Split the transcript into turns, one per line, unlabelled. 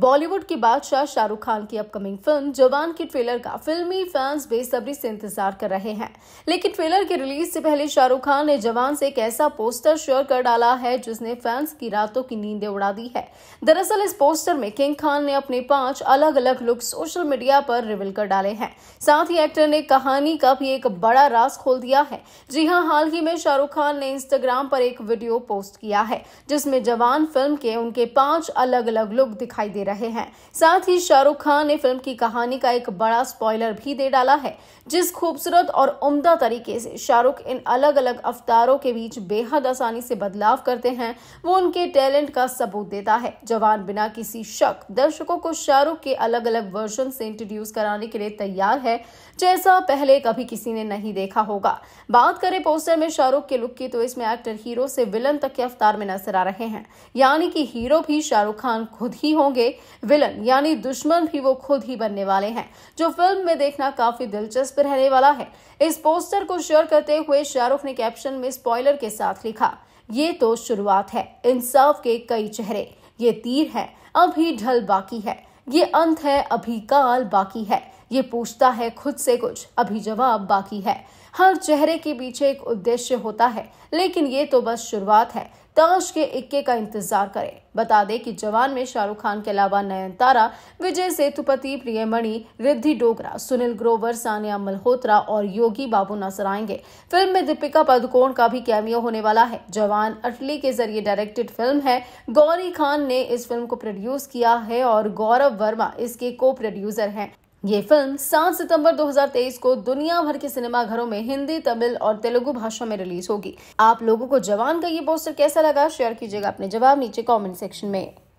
बॉलीवुड के बादशाह शाहरुख खान की अपकमिंग फिल्म जवान के ट्रेलर का फिल्मी फैंस बेसब्री से इंतजार कर रहे हैं लेकिन ट्रेलर के रिलीज से पहले शाहरुख खान ने जवान से एक ऐसा पोस्टर शेयर कर डाला है जिसने फैंस की रातों की नींदें उड़ा दी है दरअसल इस पोस्टर में किंग खान ने अपने पांच अलग अलग लुक सोशल मीडिया पर रिविल कर डाले हैं साथ ही एक्टर ने कहानी का भी एक बड़ा रास खोल दिया है जी हाँ हाल ही में शाहरुख खान ने इंस्टाग्राम पर एक वीडियो पोस्ट किया है जिसमें जवान फिल्म के उनके पांच अलग अलग लुक दिखाई दे दे रहे हैं साथ ही शाहरुख खान ने फिल्म की कहानी का एक बड़ा स्पॉइलर भी दे डाला है जिस खूबसूरत और उम्दा तरीके से शाहरुख इन अलग अलग अवतारों के बीच बेहद आसानी से बदलाव करते हैं वो उनके टैलेंट का सबूत देता है जवान बिना किसी शक दर्शकों को शाहरुख के अलग अलग वर्जन से इंट्रोड्यूस कराने के लिए तैयार है जैसा पहले कभी किसी ने नहीं देखा होगा बात करें पोस्टर में शाहरुख के लुक की तो इसमें एक्टर हीरो से विलन तक के अवतार में नजर आ रहे हैं यानी कि हीरो भी शाहरुख खान खुद ही होंगे विलन यानी दुश्मन भी वो खुद ही बनने वाले हैं जो फिल्म में देखना काफी दिलचस्प रहने वाला है इस पोस्टर को शेयर करते हुए शाहरुख ने कैप्शन में स्पॉयलर के साथ लिखा ये तो शुरुआत है इंसाफ के कई चेहरे ये तीर है अभी ढल बाकी है ये अंत है अभी काल बाकी है ये पूछता है खुद से कुछ अभी जवाब बाकी है हर चेहरे के पीछे एक उद्देश्य होता है लेकिन ये तो बस शुरुआत है ताश के इक्के का इंतजार करें बता दें कि जवान में शाहरुख खान के अलावा नयनतारा विजय सेतुपति प्रियमणि रिद्धि डोगरा सुनील ग्रोवर सानिया मल्होत्रा और योगी बाबू नजर आएंगे फिल्म में दीपिका पदकोण का भी कैमियो होने वाला है जवान अटली के जरिए डायरेक्टेड फिल्म है गौरी खान ने इस फिल्म को प्रोड्यूस किया है और गौरव वर्मा इसके को प्रोड्यूसर हैं ये फिल्म 7 सितंबर 2023 को दुनिया भर के सिनेमा घरों में हिंदी तमिल और तेलुगु भाषा में रिलीज होगी आप लोगों को जवान का ये पोस्टर कैसा लगा शेयर कीजिएगा अपने जवाब नीचे कमेंट सेक्शन में